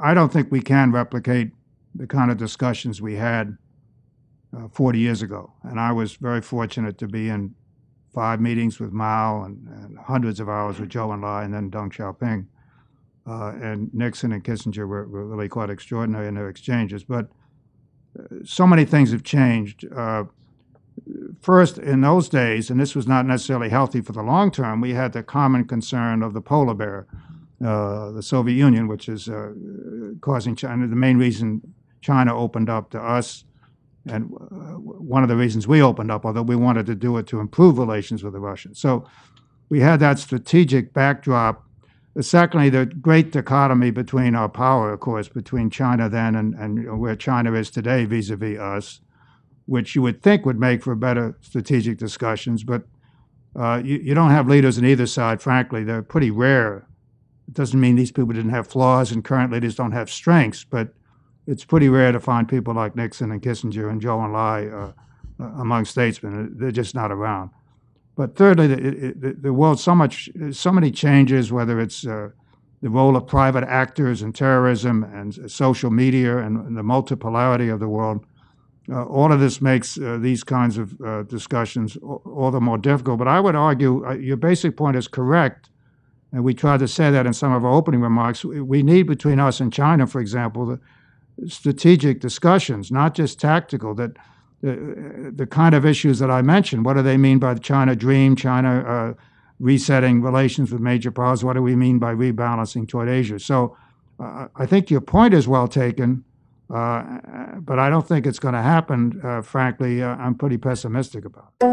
I don't think we can replicate the kind of discussions we had uh, 40 years ago. And I was very fortunate to be in five meetings with Mao and, and hundreds of hours with Joe Enlai, and then Deng Xiaoping. Uh, and Nixon and Kissinger were, were, really quite extraordinary in their exchanges. But uh, so many things have changed. Uh, first, in those days, and this was not necessarily healthy for the long term, we had the common concern of the polar bear. Uh, the Soviet Union, which is uh, causing China. The main reason China opened up to us, and uh, one of the reasons we opened up, although we wanted to do it to improve relations with the Russians. So we had that strategic backdrop. Uh, secondly, the great dichotomy between our power, of course, between China then and, and where China is today vis a vis us, which you would think would make for better strategic discussions, but uh, you, you, don't have leaders on either side, frankly. They're pretty rare it doesn't mean these people didn't have flaws and current leaders don't have strengths, but it's pretty rare to find people like Nixon and Kissinger and Joe and Lai uh, uh among statesmen. They're just not around. But thirdly, the, the, the world so much, so many changes, whether it's uh, the role of private actors and terrorism and social media and, and the multipolarity of the world. Uh, all of this makes uh, these kinds of uh, discussions all, all, the more difficult. But I would argue uh, your basic point is correct and we tried to say that in some of our opening remarks, we need between us and China, for example, strategic discussions, not just tactical, that the, uh, the kind of issues that I mentioned. What do they mean by the China dream, China uh, resetting relations with major powers? What do we mean by rebalancing toward Asia? So uh, I think your point is well taken, uh, but I don't think it's going to happen, uh, frankly. Uh, I'm pretty pessimistic about it.